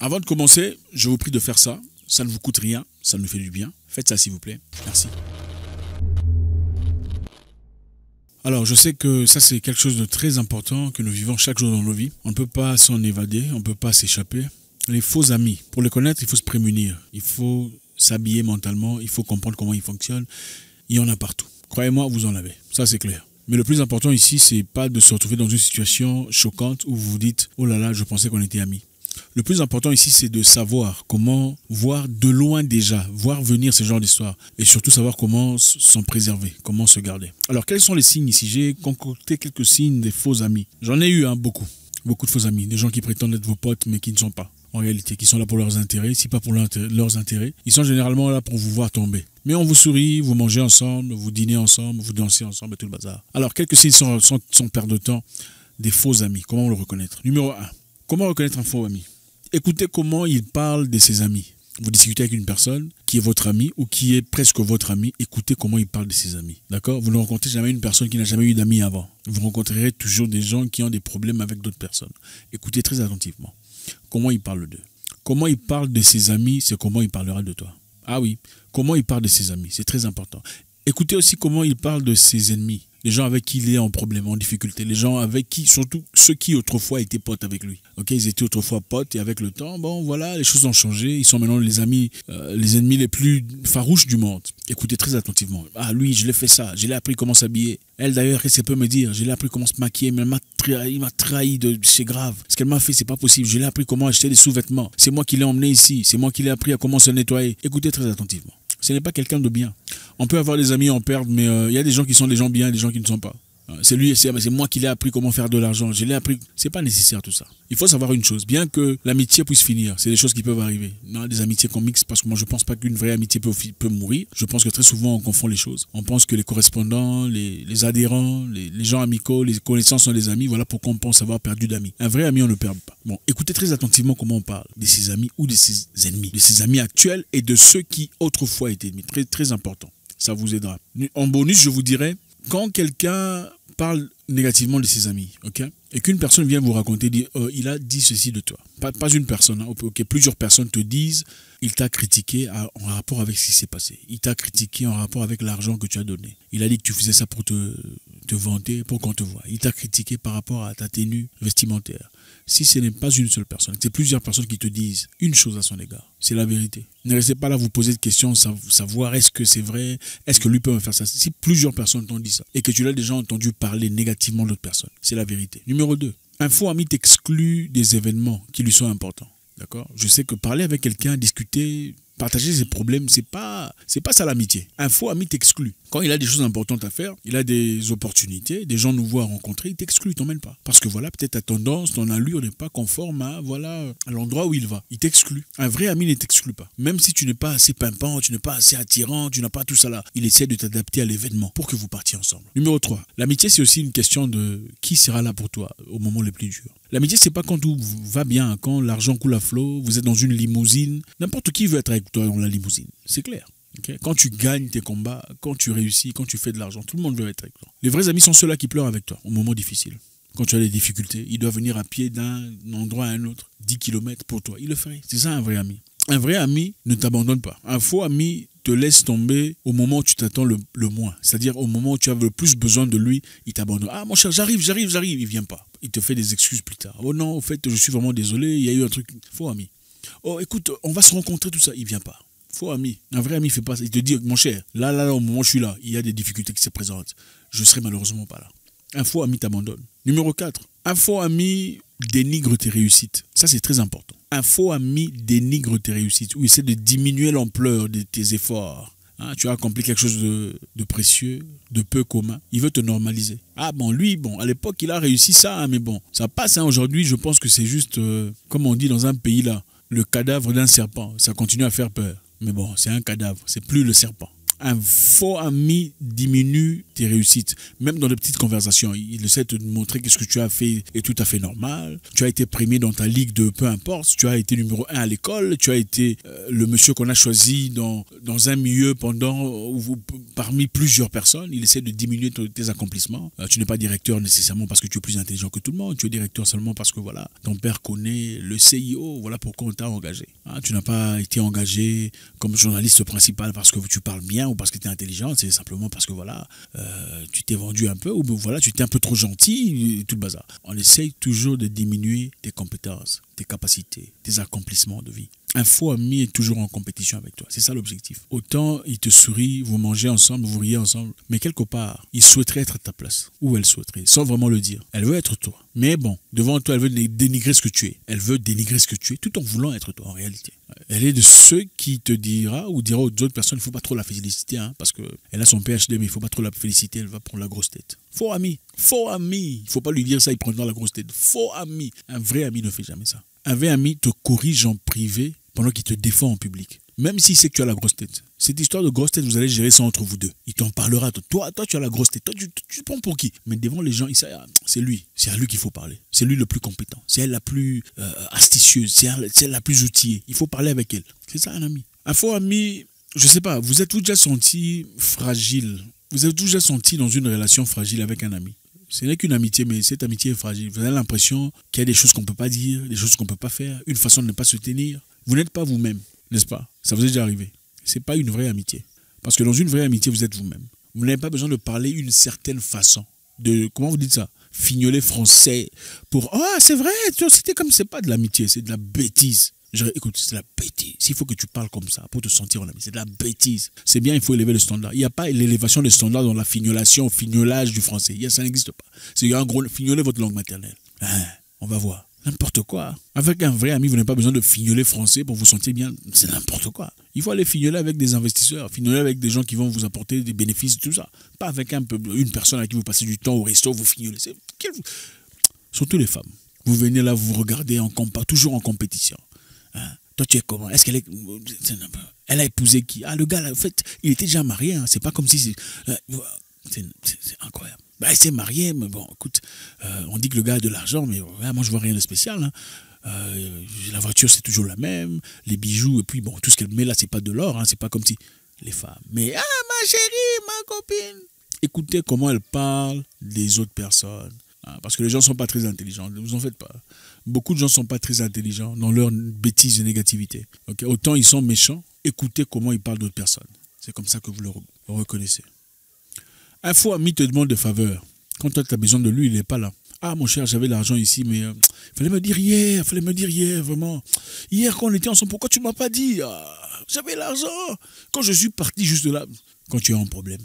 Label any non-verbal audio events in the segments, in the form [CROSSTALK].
Avant de commencer, je vous prie de faire ça. Ça ne vous coûte rien, ça nous fait du bien. Faites ça s'il vous plaît. Merci. Alors, je sais que ça, c'est quelque chose de très important que nous vivons chaque jour dans nos vies. On ne peut pas s'en évader, on ne peut pas s'échapper. Les faux amis, pour les connaître, il faut se prémunir. Il faut s'habiller mentalement, il faut comprendre comment ils fonctionnent. Il y en a partout. Croyez-moi, vous en avez. Ça, c'est clair. Mais le plus important ici, c'est pas de se retrouver dans une situation choquante où vous vous dites, oh là là, je pensais qu'on était amis. Le plus important ici, c'est de savoir comment voir de loin déjà, voir venir ce genre d'histoire et surtout savoir comment s'en préserver, comment se garder. Alors, quels sont les signes ici J'ai concocté quelques signes des faux amis. J'en ai eu hein, beaucoup, beaucoup de faux amis, des gens qui prétendent être vos potes mais qui ne sont pas en réalité, qui sont là pour leurs intérêts, si pas pour leurs intérêts, ils sont généralement là pour vous voir tomber. Mais on vous sourit, vous mangez ensemble, vous dînez ensemble, vous dansez ensemble et tout le bazar. Alors, quelques signes sont, perdre de temps des faux amis. Comment le reconnaître Numéro 1. Comment reconnaître un faux ami Écoutez comment il parle de ses amis. Vous discutez avec une personne qui est votre ami ou qui est presque votre ami. Écoutez comment il parle de ses amis. D'accord Vous ne rencontrez jamais une personne qui n'a jamais eu d'amis avant. Vous rencontrerez toujours des gens qui ont des problèmes avec d'autres personnes. Écoutez très attentivement comment il parle d'eux. Comment il parle de ses amis, c'est comment il parlera de toi. Ah oui, comment il parle de ses amis, c'est très important. Écoutez aussi comment il parle de ses ennemis les gens avec qui il est en problème, en difficulté, les gens avec qui, surtout ceux qui autrefois étaient potes avec lui. Ok, ils étaient autrefois potes et avec le temps, bon voilà, les choses ont changé. Ils sont maintenant les amis, euh, les ennemis les plus farouches du monde. Écoutez très attentivement. Ah lui, je l'ai fait ça, je l'ai appris comment s'habiller. Elle d'ailleurs, qu'est-ce qu'elle peut me dire Je l'ai appris comment se maquiller, mais elle m'a trahi, m'a trahi de c'est grave. Ce qu'elle m'a fait, c'est pas possible. Je l'ai appris comment acheter des sous-vêtements. C'est moi qui l'ai emmené ici. C'est moi qui l'ai appris à comment se nettoyer. Écoutez très attentivement. Ce n'est pas quelqu'un de bien. On peut avoir des amis en perdre, mais euh, il y a des gens qui sont des gens bien et des gens qui ne sont pas. Euh, c'est lui, c'est moi qui l'ai appris comment faire de l'argent. Je l'ai appris. C'est pas nécessaire tout ça. Il faut savoir une chose. Bien que l'amitié puisse finir, c'est des choses qui peuvent arriver. Non, des amitiés qu'on mixe parce que moi je pense pas qu'une vraie amitié peut, mourir. Je pense que très souvent on confond les choses. On pense que les correspondants, les, adhérents, les, gens amicaux, les connaissances sont des amis. Voilà pourquoi on pense avoir perdu d'amis. Un vrai ami, on ne perd pas. Bon, écoutez très attentivement comment on parle de ses amis ou de ses ennemis, de ses amis actuels et de ceux qui autrefois étaient ennemis. Très, très important. Ça vous aidera. En bonus, je vous dirais, quand quelqu'un parle négativement de ses amis, ok Et qu'une personne vient vous raconter, dit, euh, il a dit ceci de toi. Pas, une personne, hein, ok Plusieurs personnes te disent, il t'a critiqué en rapport avec ce qui s'est passé. Il t'a critiqué en rapport avec l'argent que tu as donné. Il a dit que tu faisais ça pour te, te vanter, pour qu'on te voie, Il t'a critiqué par rapport à ta tenue vestimentaire. Si ce n'est pas une seule personne, c'est plusieurs personnes qui te disent une chose à son égard. C'est la vérité. Ne restez pas là vous poser de questions, savoir est-ce que c'est vrai, est-ce que lui peut me faire ça. Si plusieurs personnes t'ont dit ça et que tu l'as déjà entendu parler négativement, l'autre personne. C'est la vérité. Numéro 2. Un faux ami t'exclut des événements qui lui sont importants. D'accord Je sais que parler avec quelqu'un, discuter, Partager ses problèmes, c'est pas, c'est pas ça l'amitié. Un faux ami t'exclut. Quand il a des choses importantes à faire, il a des opportunités, des gens nous à rencontrer, il t'exclut, il t'emmène pas. Parce que voilà, peut-être ta tendance, ton allure n'est pas conforme à, voilà, à l'endroit où il va. Il t'exclut. Un vrai ami ne t'exclut pas. Même si tu n'es pas assez pimpant, tu n'es pas assez attirant, tu n'as pas tout ça là, il essaie de t'adapter à l'événement pour que vous partiez ensemble. Numéro 3. L'amitié, c'est aussi une question de qui sera là pour toi au moment le plus dur. L'amitié, c'est pas quand tout va bien, quand l'argent coule à flot, vous êtes dans une limousine. N'importe qui veut être avec toi dans la limousine, c'est clair. quand tu gagnes tes combats, quand tu réussis, quand tu fais de l'argent, tout le monde veut être avec toi. Les vrais amis sont ceux-là qui pleurent avec toi au moment difficile. Quand tu as des difficultés, ils doivent venir à pied d'un endroit à un autre, 10 km pour toi. Ils le feraient. C'est ça un vrai ami. Un vrai ami ne t'abandonne pas. Un faux ami te laisse tomber au moment où tu t'attends le, moins. C'est-à-dire au moment où tu as le plus besoin de lui, il t'abandonne. Ah mon cher, j'arrive, j'arrive, j'arrive. Il vient pas. Il te fait des excuses plus tard. Oh non, au fait, je suis vraiment désolé, il y a eu un truc. Faux ami. Oh écoute, on va se rencontrer, tout ça. Il vient pas. Faux ami. Un vrai ami fait pas ça. Il te dit, mon cher, là, là, là, au moment où je suis là, il y a des difficultés qui se présentent. Je serai malheureusement pas là. Un faux ami t'abandonne. Numéro 4. Un faux ami dénigre tes réussites. Ça, c'est très important un faux ami dénigre tes réussites ou essaie de diminuer l'ampleur de tes efforts. Hein, tu as accompli quelque chose de, précieux, de peu commun. Il veut te normaliser. Ah bon, lui, bon, à l'époque, il a réussi ça, hein, mais bon, ça passe. Hein. Aujourd'hui, je pense que c'est juste, euh, comme on dit dans un pays là, le cadavre d'un serpent. Ça continue à faire peur. Mais bon, c'est un cadavre, c'est plus le serpent. Un faux ami diminue réussite, réussites, même dans les petites conversations. Il essaie de te montrer que ce que tu as fait est tout à fait normal. Tu as été primé dans ta ligue de peu importe. Tu as été numéro un à l'école. Tu as été euh, le monsieur qu'on a choisi dans, dans un milieu pendant ou parmi plusieurs personnes. Il essaie de diminuer tes accomplissements. Euh, tu n'es pas directeur nécessairement parce que tu es plus intelligent que tout le monde. Tu es directeur seulement parce que voilà, ton père connaît le CIO. Voilà pourquoi on t'a engagé. Hein, tu n'as pas été engagé comme journaliste principal parce que tu parles bien ou parce que tu es intelligent. C'est simplement parce que voilà, euh, euh, tu t'es vendu un peu, ou voilà, tu t'es un peu trop gentil, tout le bazar. On essaye toujours de diminuer tes compétences, tes capacités, tes accomplissements de vie un faux ami est toujours en compétition avec toi. C'est ça l'objectif. Autant il te sourit, vous mangez ensemble, vous riez ensemble, mais quelque part, il souhaiterait être à ta place, ou elle souhaiterait, sans vraiment le dire. Elle veut être toi. Mais bon, devant toi, elle veut dénigrer ce que tu es. Elle veut dénigrer ce que tu es, tout en voulant être toi en réalité. Elle est de ceux qui te dira ou dira aux autres personnes, il ne faut pas trop la féliciter, hein, parce qu'elle a son PhD, mais il ne faut pas trop la féliciter, elle va prendre la grosse tête. Faux ami, faux ami. Il ne faut pas lui dire ça, il prendra la grosse tête. Faux ami. Un vrai ami ne fait jamais ça. Un vrai ami te corrige en privé pendant qu'il te défend en public. Même s'il sait que tu as la grosse tête. Cette histoire de grosse tête, vous allez gérer ça entre vous deux. Il t'en parlera. Toi, toi, tu as la grosse tête. Toi, tu, tu prends pour qui Mais devant les gens, ah, c'est lui. C'est à lui qu'il faut parler. C'est lui le plus compétent. C'est elle la plus astitieuse astucieuse. C'est elle, la plus outillée. Il faut parler avec elle. C'est ça, un ami. Un faux ami, je sais pas, vous êtes vous déjà senti fragile. Vous êtes tous déjà senti dans une relation fragile avec un ami. Ce n'est qu'une amitié, mais cette amitié est fragile. Vous avez l'impression qu'il y a des choses qu'on ne peut pas dire, des choses qu'on ne peut pas faire, une façon de ne pas se tenir. Vous n'êtes pas vous-même, n'est-ce pas Ça vous est déjà arrivé. Ce n'est pas une vraie amitié. Parce que dans une vraie amitié, vous êtes vous-même. Vous, n'avez pas besoin de parler une certaine façon. De, comment vous dites ça Fignoler français pour Ah, oh, c'est vrai, c'était comme c'est pas de l'amitié, c'est de la bêtise. J'aurais écoute, c'est de la bêtise. S'il faut que tu parles comme ça pour te sentir en ami, c'est de la bêtise. C'est bien, il faut élever le standard. Il n'y a pas l'élévation des standards dans la fignolation, fignolage du français. Ça n'existe pas. C'est un gros, fignoler votre langue maternelle. Hein, on va voir. N'importe quoi. Avec un vrai ami, vous n'avez pas besoin de fignoler français pour vous sentir bien. C'est n'importe quoi. Il faut aller fignoler avec des investisseurs, fignoler avec des gens qui vont vous apporter des bénéfices, tout ça. Pas avec un une personne à qui vous passez du temps au resto, vous fignolez. Surtout les femmes. Vous venez là, vous regardez en toujours en compétition. Hein? Toi, tu es comment Est-ce qu'elle est. Elle a épousé qui Ah, le gars, en fait, il était déjà marié. Hein. C'est pas comme si. C'est euh, incroyable. Bah, elle s'est mariée mais bon, écoute, euh, on dit que le gars a de l'argent, mais moi, je vois rien de spécial. Hein. Euh, la voiture, c'est toujours la même. Les bijoux, et puis, bon, tout ce qu'elle met là, c'est pas de l'or. Hein? C'est pas comme si. Les femmes. Mais, ah, ma chérie, ma copine Écoutez comment elle parle des autres personnes. Parce que les gens ne sont pas très intelligents, ne vous en faites pas beaucoup de gens ne sont pas très intelligents dans leur bêtise et négativité. Autant ils sont méchants, écoutez comment ils parlent d'autres personnes. C'est comme ça que vous le reconnaissez. Un faux ami te demande de faveur. Quand toi, tu as besoin de lui, il n'est pas là. Ah, mon cher, j'avais l'argent ici, mais euh, fallait me dire hier, fallait me dire hier, vraiment. Hier, quand on était ensemble, pourquoi tu ne m'as pas dit ah, J'avais l'argent. Quand je suis parti juste de là, quand tu as un problème.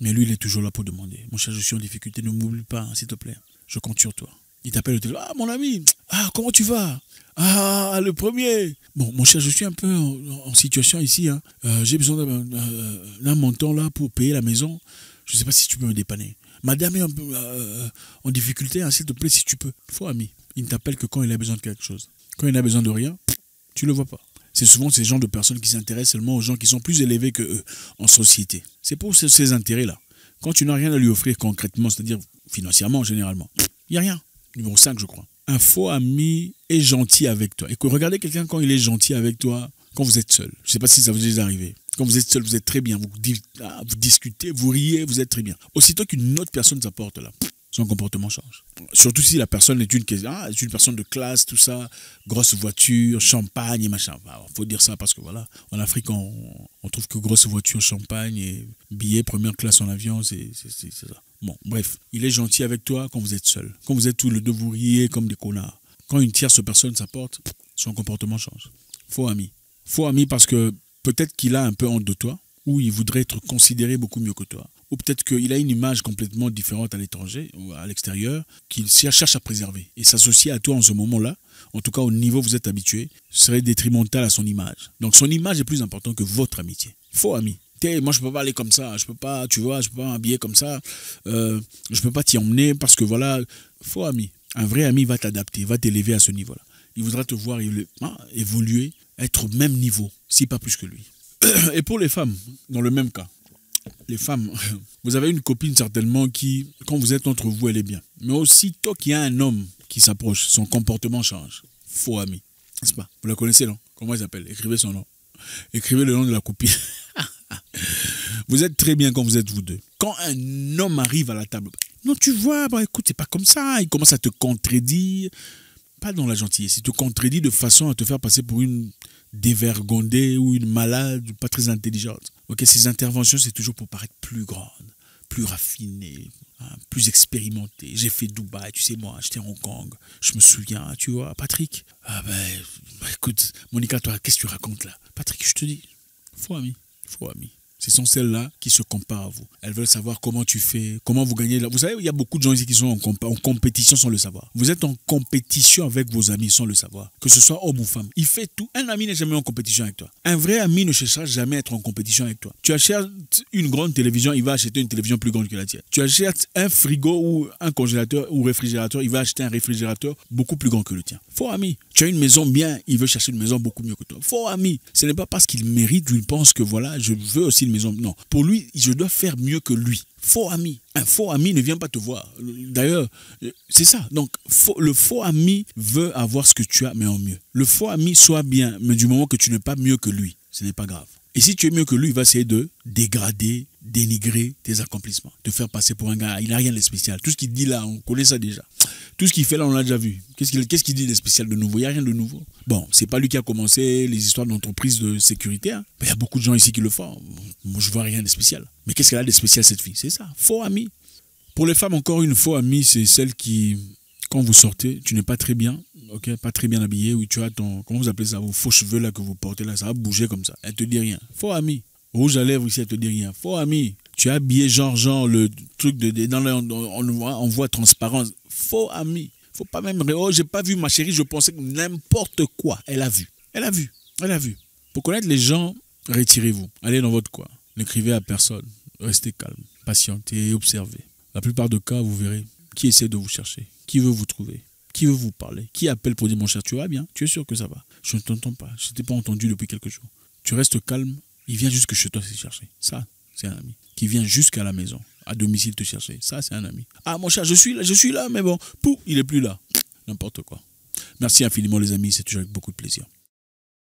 Mais lui, il est toujours là pour demander. Mon cher, je suis en difficulté, ne m'oublie pas, hein, s'il te plaît. Je compte sur toi. Il t'appelle au téléphone. Ah, mon ami, ah, comment tu vas Ah, le premier. Bon, mon cher, je suis un peu en, situation ici. Hein. Euh, j'ai besoin d'un euh, montant là pour payer la maison. Je ne sais pas si tu peux me dépanner. Madame est en, euh, en difficulté, hein, s'il te plaît, si tu peux. Faux ami. Il ne t'appelle que quand il a besoin de quelque chose. Quand il n'a besoin de rien, tu ne le vois pas. C'est souvent ces gens de personnes qui s'intéressent seulement aux gens qui sont plus élevés que en société. C'est pour ces intérêts-là. Quand tu n'as rien à lui offrir concrètement, c'est-à-dire financièrement généralement, il n'y a rien numéro 5, je crois. Un faux ami est gentil avec toi. Et que regardez quelqu'un quand il est gentil avec toi, quand vous êtes seul. Je ne sais pas si ça vous est arrivé. Quand vous êtes seul, vous êtes très bien. Vous, ah, discutez, vous riez, vous êtes très bien. Aussitôt qu'une autre personne s'apporte là, son comportement change. Surtout si la personne est ah, une, personne de classe, tout ça, grosse voiture, champagne et machin. Il bah, faut dire ça parce que voilà, en Afrique, on, on, trouve que grosse voiture, champagne et billets première classe en avion, c'est ça. Bon, bref, il est gentil avec toi quand vous êtes seul. Quand vous êtes tous le deux, vous riez comme des connards. Quand une tierce personne s'apporte, son comportement change. Faux ami. Faux ami parce que peut-être qu'il a un peu honte de toi ou il voudrait être considéré beaucoup mieux que toi ou peut-être qu'il a une image complètement différente à l'étranger ou à l'extérieur qu'il cherche à préserver. Et s'associer à toi en ce moment-là, en tout cas au niveau où vous êtes habitué, serait détrimental à son image. Donc son image est plus importante que votre amitié. Faux ami. Moi, je peux pas aller comme ça. Je peux pas, tu vois, je peux pas m'habiller comme ça. Je euh, je peux pas t'y emmener parce que voilà. Faux ami. Un vrai ami va t'adapter, va t'élever à ce niveau-là. Il voudra te voir hein, évoluer, être au même niveau, si pas plus que lui. [CLEARS THROAT] Et pour les femmes, dans le même cas, les femmes, [LAUGHS] vous avez une copine certainement qui, quand vous êtes entre vous, elle est bien. Mais aussitôt qu'il y a un homme qui s'approche, son comportement change. Faux ami. N'est-ce pas Vous la connaissez, non Comment elle s'appelle Écrivez son nom. Écrivez le nom de la copine. [LAUGHS] vous êtes très bien quand vous êtes vous deux. Quand un homme arrive à la table, non, tu vois, bah, écoute, c'est pas comme ça. Il commence à te contredire. Pas dans la gentillesse. Il te contredit de façon à te faire passer pour une dévergondée ou une malade, pas très intelligente ces interventions, c'est toujours pour paraître plus grande, plus raffinée, hein, plus expérimentée. J'ai fait Dubaï, tu sais, moi, j'étais à Hong Kong, je me souviens, tu vois, Patrick. Ah ben, écoute, Monica, toi, qu'est-ce que tu racontes là Patrick, je te dis, faux ami, faux ami ce sont celles-là qui se comparent à vous. Elles veulent savoir comment tu fais, comment vous gagnez. Vous savez, il y a beaucoup de gens ici qui sont en, compétition sans le savoir. Vous êtes en compétition avec vos amis sans le savoir, que ce soit homme ou femme. Il fait tout. Un ami n'est jamais en compétition avec toi. Un vrai ami ne cherchera jamais à être en compétition avec toi. Tu achètes une grande télévision, il va acheter une télévision plus grande que la tienne. Tu achètes un frigo ou un congélateur ou réfrigérateur, il va acheter un réfrigérateur beaucoup plus grand que le tien. Faux ami. Tu as une maison bien, il veut chercher une maison beaucoup mieux que toi. Faux ami. Ce n'est pas parce qu'il mérite, il pense que voilà, je veux aussi non, pour lui, je dois faire mieux que lui. Faux ami. Un faux ami ne vient pas te voir. D'ailleurs, euh, c'est ça. Donc, le faux ami veut avoir ce que tu as, mais en mieux. Le faux ami soit bien, mais du moment que tu n'es pas mieux que lui, ce n'est pas grave. Et si tu es mieux que lui, il va essayer de dégrader, dénigrer tes accomplissements, te faire passer pour un gars. Il n'a rien de spécial. Tout ce qu'il dit là, on connaît ça déjà. Tout ce qu'il fait là, on l'a déjà vu. Qu'est-ce qu'il dit de spécial de nouveau Il n'y a rien de nouveau. Bon, c'est pas lui qui a commencé les histoires d'entreprise de sécurité. Il hein. y a beaucoup de gens ici qui le font. Moi, je vois rien de spécial. Mais qu'est-ce qu'elle a de spécial, cette fille C'est ça, faux ami. Pour les femmes, encore une faux ami, c'est celle qui, quand vous sortez, tu n'es pas très bien, ok, pas très bien habillé, ou tu as ton, comment vous appelez ça, vos faux cheveux là que vous portez là, ça va bouger comme ça. Elle te dit rien. Faux ami. Rouge à lèvres ici, elle te dit rien. Faux ami tu as habillé genre-genre le truc de. Dans on, voit, on voit transparence. Faux ami. Faut pas même. Oh, j'ai pas vu ma chérie, je pensais que n'importe quoi. Elle a vu. Elle a vu. Elle a vu. Pour connaître les gens, retirez-vous. Allez dans votre coin. N'écrivez à personne. Restez calme, patientez et observez. La plupart de cas, vous verrez qui essaie de vous chercher, qui veut vous trouver, qui veut vous parler, qui appelle pour dire mon cher, tu vas bien, tu es sûr que ça va. Je ne t'entends pas, je t'ai pas entendu depuis quelques jours. Tu restes calme, il vient juste que chez toi chercher. Ça, c'est un ami qui vient jusqu'à la maison, à domicile te chercher. Ça, c'est un ami. Ah, mon cher, je suis là, je suis là, mais bon, pou, il est plus là. N'importe quoi. Merci infiniment, les amis. C'est toujours avec beaucoup de plaisir.